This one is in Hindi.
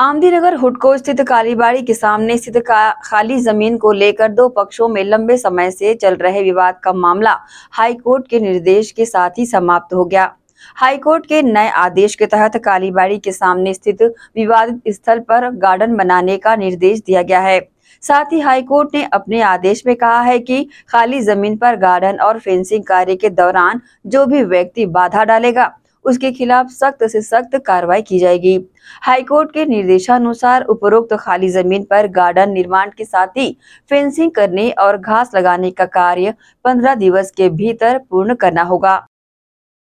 आमदी नगर हुडको स्थित कालीबाड़ी के सामने स्थित खाली जमीन को लेकर दो पक्षों में लंबे समय से चल रहे विवाद का मामला हाईकोर्ट के निर्देश के साथ ही समाप्त हो गया हाईकोर्ट के नए आदेश के तहत कालीबाड़ी के सामने स्थित विवादित स्थल पर गार्डन बनाने का निर्देश दिया गया है साथ ही हाईकोर्ट ने अपने आदेश में कहा है कि खाली जमीन पर गार्डन और फेंसिंग कार्य के दौरान जो भी व्यक्ति बाधा डालेगा उसके खिलाफ सख्त से सख्त कार्रवाई की जाएगी हाईकोर्ट के निर्देशानुसार उपरोक्त खाली जमीन पर गार्डन निर्माण के साथ ही फेंसिंग करने और घास लगाने का कार्य पंद्रह दिवस के भीतर पूर्ण करना होगा